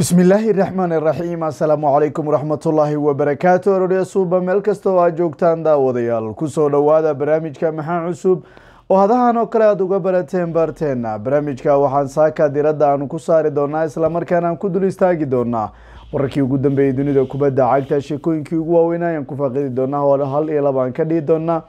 bismillaahi raxmaani raxiim assalaamu calaykum waraxmatullaahi wabarakaatu ororya suuba meel kasta oo aad joogtaan daawadayaal kusoo dhowaada barnaamijka maxaa cusub oo hadahan oo kale aada uga barateen baarteenna barnaamijka waxaan saaka diradda aanu ku saari doonaa islamarkaana aan ku dul istaagi doonaa wararkii ugu dambeeyey dunida kubadda cagta sheekooyinkii ugu waaweyn ayaan ku faaqidi doonaa hal iyo laba aan ka dhihi doonaa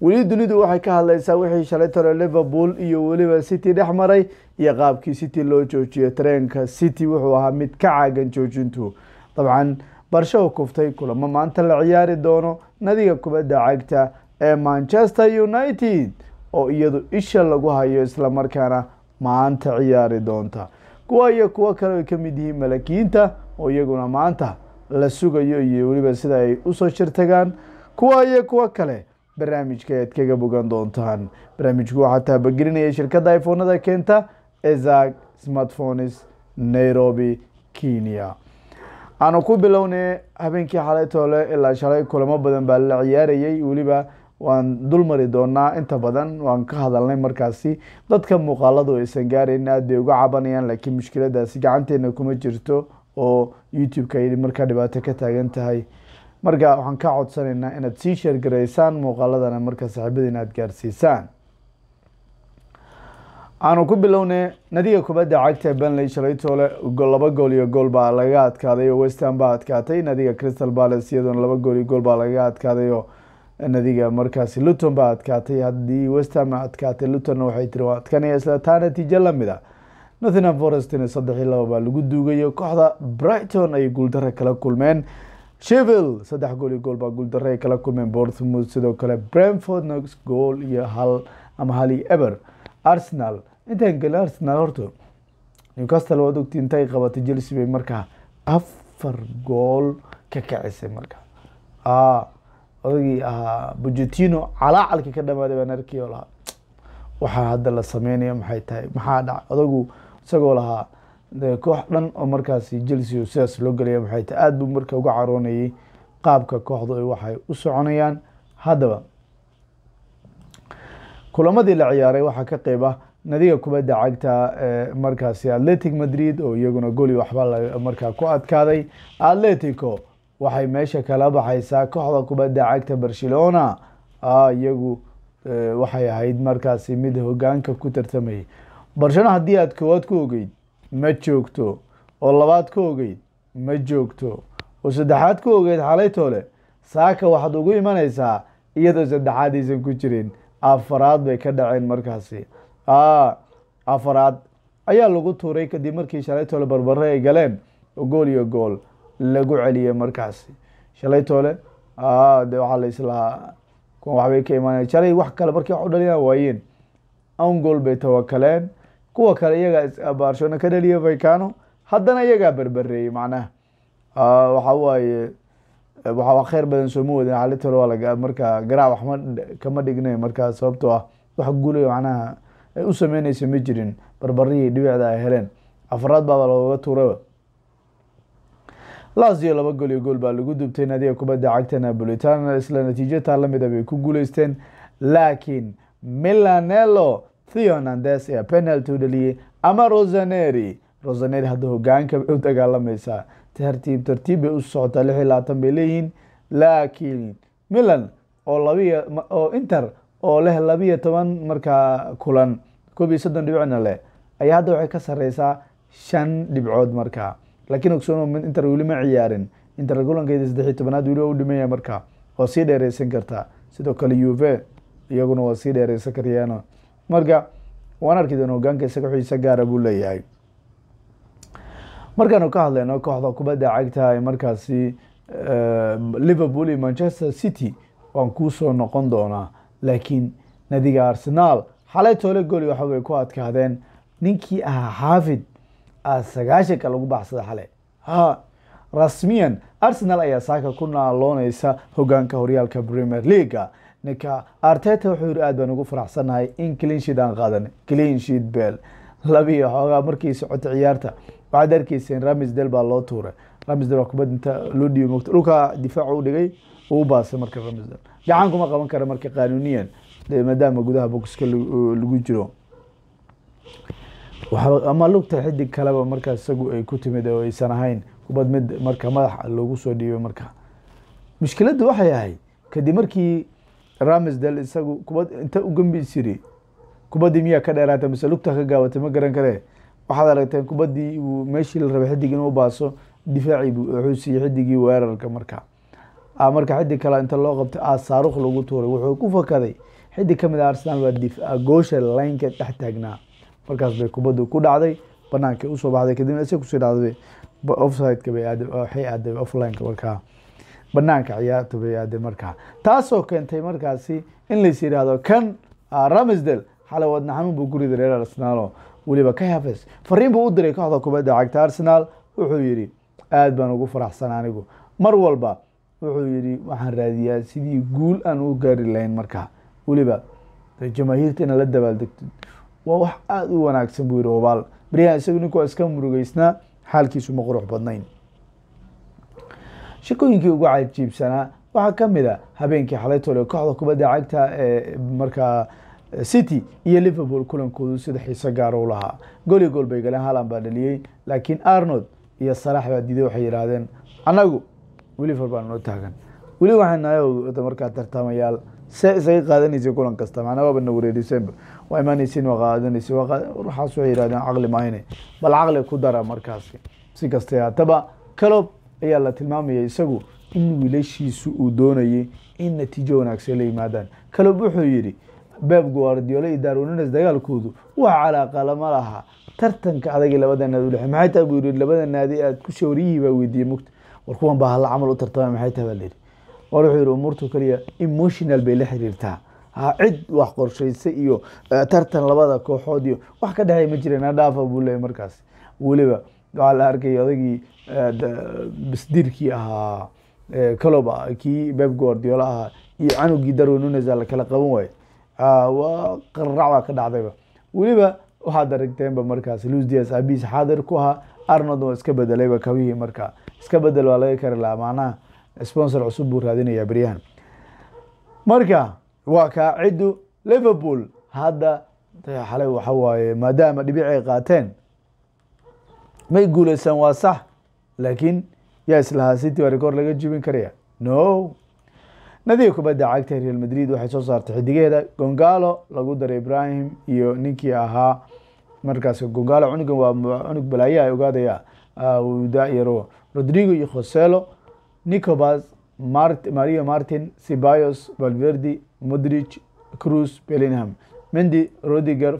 weli dunidu waxay ka hadlaysaa wixii shalay tore liverpool iyo weliba city dhex maray iyo qaabkii city loo joojiyo tareenka city wuxuu ahaa mid ka caagan joojintu dabcan barsho barshahu kuftay kulamo maanta la ciyaari doono nadiga kubadda cagta ee manchester united oo iyadu isha lagu hayo islamarkaana maanta ciyaari doonta kuwa iyo kuwo kale ay kamid yihiin malakiinta oo iyaguna maanta la sugayo iyo weliba sida ay usoo shirtagaan kuwa iyo kuwo kale barnaamijka aad kaga bogan doontaan barnaamijku waxaa taabagelinaya shirkadda iphonada keenta ezak smartphones nairobi kenya aanu ku bilownay habeenkii xalay toole ilaa shalay kulamo badan baa la ciyaarayay weliba waan dulmari doonaa inta badan waan ka hadalnay markaasi dadka muuqaaladu aysan gaarayn aad bay uga cabanayaan laakiin mushkiladaasi gacanteena kuma jirto oo youtube-ka ay markaa dhibaato ka taagan tahay marka waxaan ka codsanaynaa inaad sii sheergaraysaan muuqaaladana marka saaxiibada inaad gaarsiisaan aanu ku bilownay nadiga kubadda cagta benley shalay laba gool iyo gool baa laga adkaaday oo westham baa adkaatay nadiga crystal palace iyadoona laba gool iyo gool baa laga adkaaday oo nadiga markaasi luton baa adkaatay haddii westham adkaatay lutonna waxay tiri waa adkanaya isla taa natiijo lamid a nothingham forestina saddex iyo laba baa lagu duugayo kooxda brighton ay guuldaro kala kulmeen shivil saddex gool iyo gool baa guuldarre ay kala kulmeen bournemouth sidoo kale brentfordna gool iyo hal ama hal iyo eber arsenal intaan gelin arsenal horta newcastle waad ogti intay qabatay chelsea bay markaa afar gool ka kacisay markaa a odagii ahaa bujetino calaacalka ka dhamaaday baan arkii oo lahaa waxaa hadda la sameynaya maxay tahay maxaa dhaca odagu isagoo lahaa koox dhan oo markaasi chelsea sidaas loo gelaya waxay ta aada buu marka uga caroonayay qaabka kooxdu ay waxay u soconayaan haddaba kulamadii la ciyaaray waxaa ka qeyb ah nadiga kubadda cagta eh, markaasi atletic madrid oo iyaguna goli waxba markaa ku adkaaday atletico waxay meesha kala baxaysaa kooxda kubadda cagta barcelona iyagu eh, waxay ahayd markaasi mid hogaanka ku tartamayay barcelona haddii aad koowaad ku ogeyd ma joogto oo labaad ka ogeyd ma joogto oo saddexaad ka ogeyd xalaytoole saaka waxaad ugu imanaysaa iyadoo saddexaad aysan ku jirin afaraad bay ka dhaceen markaasi afaraad ayaa lagu tuuray kadib markii shalaytoole barbaro ay galeen oo gool iyo gool lagu celiyey markaasi shalaytoole de waxaa la islahaa kuwan waxbay ka imaanaya shalay wax kale markay wax u dhalina waayeen an gool bay tawakaleen kuwa kale iyagaa ah, barcelona ka dhaliya vicano haddana iyagaa berbereeyey macnaha ah, waxa waaye eh, wa kheyr badan sooma wadin xalitalo markaa garaac waxma kama dhignay markaa sababtoo ah wax guulay macnaha ay eh, u sameyneysa ma jirin barbarihii dhibicda ay heleen afaraad baaba looga tuuraba lazio laba gool iyo gool baa lagu dubtay naadiga kubadda cagta napolitana isla natiijataa lamid a ah bay ku guuleysteen laakiin milanelo theon andes ayaa penalty u dhaliyey ama rosaneri rosaneri hadda hogaanka bay u dagaalamaysaa tartiib tartiib bay u socotaa lix iyo labaatan bay leeyihiin laakiin milan oo labiyo oo inter oo leh labiya toban markaa kulan koob iyo soddon dhibcna leh ayaa hadda waxay ka sareysaa shan dhibcood markaa laakiin ogsoono inter weli ma ciyaarin inter kulankeeda saddexiyo tobanaad weli waa u dhimaya markaa oo sii dheereysan kartaa sidoo kale uve iyaguna waa sii dheereysan karyaan marka waan arki doona hogaanka isaga xiisa gaara buu leeyahay markaanu ka hadlayno kooxda kubadda cagta ee markaasi eh, liverpool iyo manchester city waan kuusoo noqon doonaa laakiin nadiga arsenaal xalay toole gooli waxa ku adkaadeen ninkii ahaa xaafid a sagaashanka lagu baxsada xale ha rasmiyan arsenal ayaa saaka ku naalooneysa hogaanka horyaalka premier leaga ninka arteta wuxuu yiri aad baan ugu faraxsanahay in cleansheet aan qaadanay cleansheet bel labiiyo xoogaa markii socota ciyaarta waxaad arkayseen ramsdel baa loo tuuray ramsdel waa kubad inta loo dhiibi mogta dhulka difaac u dhigay uu baasay marka ramsdel gacan kuma qaban kara marka qaanuniyan maadaama gudaha bokiska lagu jiro ama lugta xidig kaleba markaa isagu ay ku timid oo aysan ahayn kubad mid marka madax lagu soo dhiibay marka mushkiladdu waxay ahay kadib markii ramsdel isagu kubad inta ugembi kubaddii miyaa ka dheeraatay mise lugta ka gaabatay ma garan kare waxaad aragteen kubaddii meeshii la rabay xidig inuu baaso difaacii wuxuu siiyey xidigii weerarka marka ah, marka xidig kale inta loo qabtay aa ah, saaruq lagu tuuray wuxuu ku fakaday xidig kamid a ah arsenal baa difaa goosha laynka dhex taagnaa markaas bay kubaddu ku dhacday banaankay usoo baxday kadibna isay kusii dhacday offsideka bay aaday waxay aaday offlineka markaa banaanka ciyaarta bayaade markaa taasoo keentay markaasi in lays yidhaahdo kan ah, ramsdel xalay wadna xanuun buu guriga reer arsenaalo weliba ka hefes fariin buu u diray kooxda kubadda cagta arsenaal wuxuu yidhi aada baan ugu faraxsan anigu mar walba wuxuu yidhi waxaan raadiyaa sidii guul aan u gaari lahayn markaa weliba jamaahiirta inaad la dabaaldegto waa wax aada u wanaagsan buu yidhi obaal baryahan isagu ninku iska murugeysnaa xaalkiisu ma qurux badnayn shaqooyinkii ugu cajiibsanaa waxaa ka mid a habeenkii xalaytole kooxda kubadda cagta ee markaa eh, city iyo liverpool kulankoodu sida xiiso gaaro u lahaa goli gool bay galeen halan baa dhaliyey laakiin arnold iyo salaax baa diiday waxay yidhaahdeen annagu weli far baa noo taagan weli waxaan nahay markaa tartamayaal see isaga qaadanaysa kulan kasta macnaa waaba na wareerisenba waa imaanaysin waa qaadanaysa waxaas waxay yidhahdeen caqli mahayne bal caqli ku dara markaasi si kastay haataba calob ayaa la tilmaamaya isagu in wiilashiisu uu doonayay in natiijo wanaagsan la yimaadaan kaloob wuxuu yidhi beeb guardiola iyo darwines dagaalkoodu wax calaaqalama laha tartanka adagii labada naadi udhexe maxay tahay buu yidhi labada naadi aad ku shawriyihii baa weydiiyey mugta war kuwan baa halla camal u tartama maxay tahay baa la yidhi war wuxuu yidhi umuurtu keliya emotional bay la xiriirtaa cid wax qorshaysa iyo eh, tartan labada kooxood iyo wax ka dhexey ma jireen adhaafa buu leeyay markaas weliba waxaa la arkay odagii eh, basdirkii ahaa coloba eh, kii beb guardiola ahaa iyo canugii darwin nunes la kala qaban waaye ah, waa qarac baa ka dhacdayba weliba waxaad aragteenba markaas luis dias abis xaadir ku ahaa arnold waa iska bedelayba kabihii marka iska bedel waa laga kari lahaa maanaha sponsor cusub buu raadinayaa beryahan marka waa kaa ciddu liverpool hadda eh, xalay waxa waaye maadaama dhibicay qaateen may guulaysan waa sax laakiin yaa islahaa city waa rekoor laga jubin karaya no nadiga kubadda cagta real madrid waxay soo saartay xidigaheeda gongalo lagu daray ibrahim iyo ninkii ahaa markaas gongalo cunugan waa cunug balaayaa ogaadaya ah, dayaro rodrigo iyo khoselo nicobas mario martin sibayos valverdi modrich cruz bellingham mendi rodiger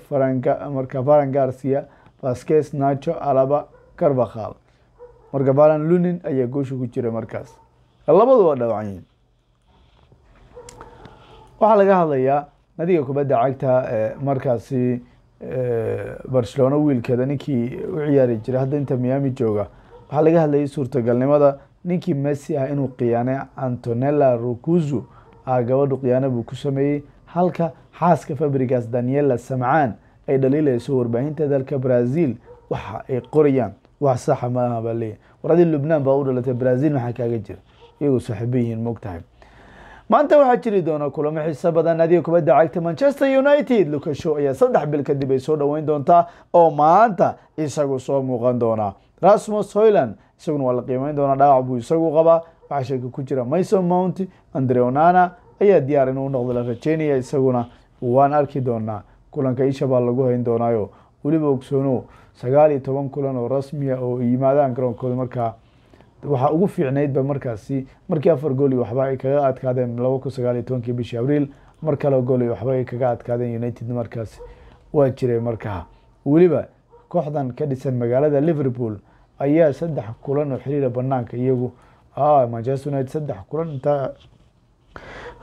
marka faran garcia vasquez nacho alaba carbakhaal marka balan lunin ayaa goosha ku jira markaas labadu waa dhawacan waxaa laga hadlayaa nadiga kubadda cagta eh, markaasi eh, barcelona wiilkeeda ninkii u ciyaari jiray hadda inta miyami jooga waxaa laga hadlayay suurtagalnimada ninkii messi ah inuu khiyaanay antonella rucuzo ah gabadhu khiyaano buu ku sameeyey halka xaaska fabrigas daniela samcaan ay dhaliilayso warbaahinta dalka brazil waxa ay qorayaan wax saxa ma aha baa leeyahy war adi lubnaan baa u dhalatay brazil maxaa kaaga jira iyagoo saaxiiba yihiin ma maanta waxaa jiri doona kulamo xiiso badan adiga kubadda cagta manchester united lukashow ayaa saddex bil kadib ay soo dhoweyn doontaa oo maanta isagu soo muuqan doonaa rasmus hoyland isaguna waa la qiimeyn doonaa dhaawac buu isagu qabaa waxaa sheeka ku jira mason mount andreonana ayaa diyaar inuu noqdo la rajeynaya isaguna waan arki doonaa kulanka isha baa lagu hayn doonaayo weliba ogsoono sagaal iyo toban kulan oo rasmiya oo yimaadaan garoonkooda markaa waxaa ugu fiicnaydba markaasi markii afar gool iyo waxba ay kaga adkaadeen laba kun sagaal iyo tobankii bishii abriil mar kale gool iyo waxba ay kaga adkaadeen united markaas waa jiray markaa weliba kooxdan ka dhisan magaalada liverpool ayaa saddex kulan oo xiriira banaanka iyagu ah, manchester united saddex kulan inta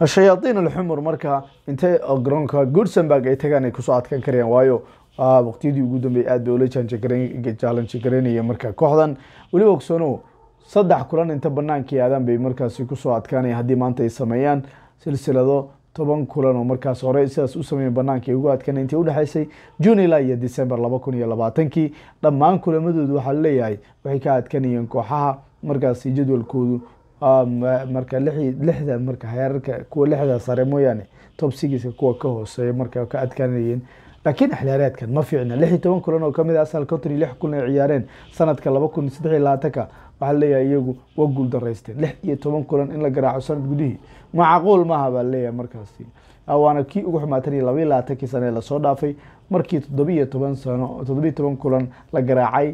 shayaadiin alxumur markaa intay garoonka goodsenburg ay tagaan ay kusoo adkan karayaan waayo Ah, waqtiyadii ugu dambeeyay aad bay ula jaalanji garaynaya marka kooxdan weliba ogsoono saddex kulan inta banaankai aadaan bay markaasi kusoo adkaanaya haddii maanta ay sameeyaan silsilado toban kulan oo markaas hore sidaas u sameeyen banaanka ugu adkaan intii udhexaysay june ilaa iyo december laba kun iyo labaatankii dhammaan kulamadoodu waxaa laleeyahay waxay ka adkanayeen kooxaha markaasi jadwalkoodu ah, marka lixda marka heerarka kuwa lixda sare mooyaane tobsigiiska kuwa ka hooseeya marka ka adkaanayeen laakiin xilaareedkan ma fiicna lix iyo toban kulan oo kamid ah asal country lix kulan ay ciyaareen sanadka laba kun saddex iyo labaatanka waxaa laleeyahay iyagu waa guul daraysteen lix iyo toban kulan in la garaaco sanad gudihii macquul maaha baa laleeyahay markaasi waana kii ugu xumaatan iyo labaiyo labaatankii sano lasoo dhaafay markii toddobiiyo toban sano toddobiiyo toban kulan la garaacay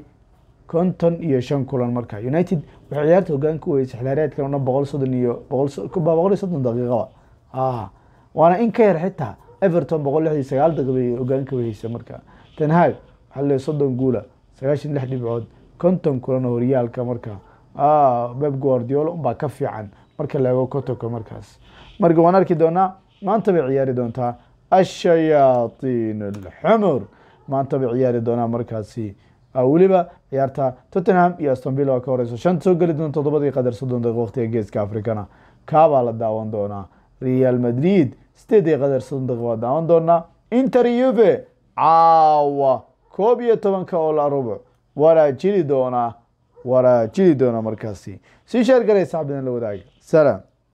konton iyo shan kulan marka united waxay ciyaarta hogaanka u weysay xilaareedkan una boqol soddon iyo boqol boqol iyo soddon daqiiqaba waana in ka yar xitaa everton boqol lix iyo sagaal daqib ayay hogaanka weheysa marka tenhag waxaa ley soddon guula sagaashan lix dhibcood konton kulan horyaalka marka beb ah, guardiolo unbaa ka fiican marka laego kotonka markaas marka waan arki doonaa maanta bay ciyaari doontaa ashayaaiin alxumur maanta bay ciyaari doonaa markaasi ah, weliba ciyaarta tottenham iyo astonvilla ka horeyso shan soo geli doona todobadii qadar soddon daqiiq waqtiga geeska africana kaabaa la daawan doonaa real madrid sideedii qadar sanduuq waa daawan doonaa inter yuve caawa koob iyo tobanka oo la rubuc waraa jiri doonaa waraa jiri doonaa markaasi sii sheer garay saxbadin la wadaaga salaam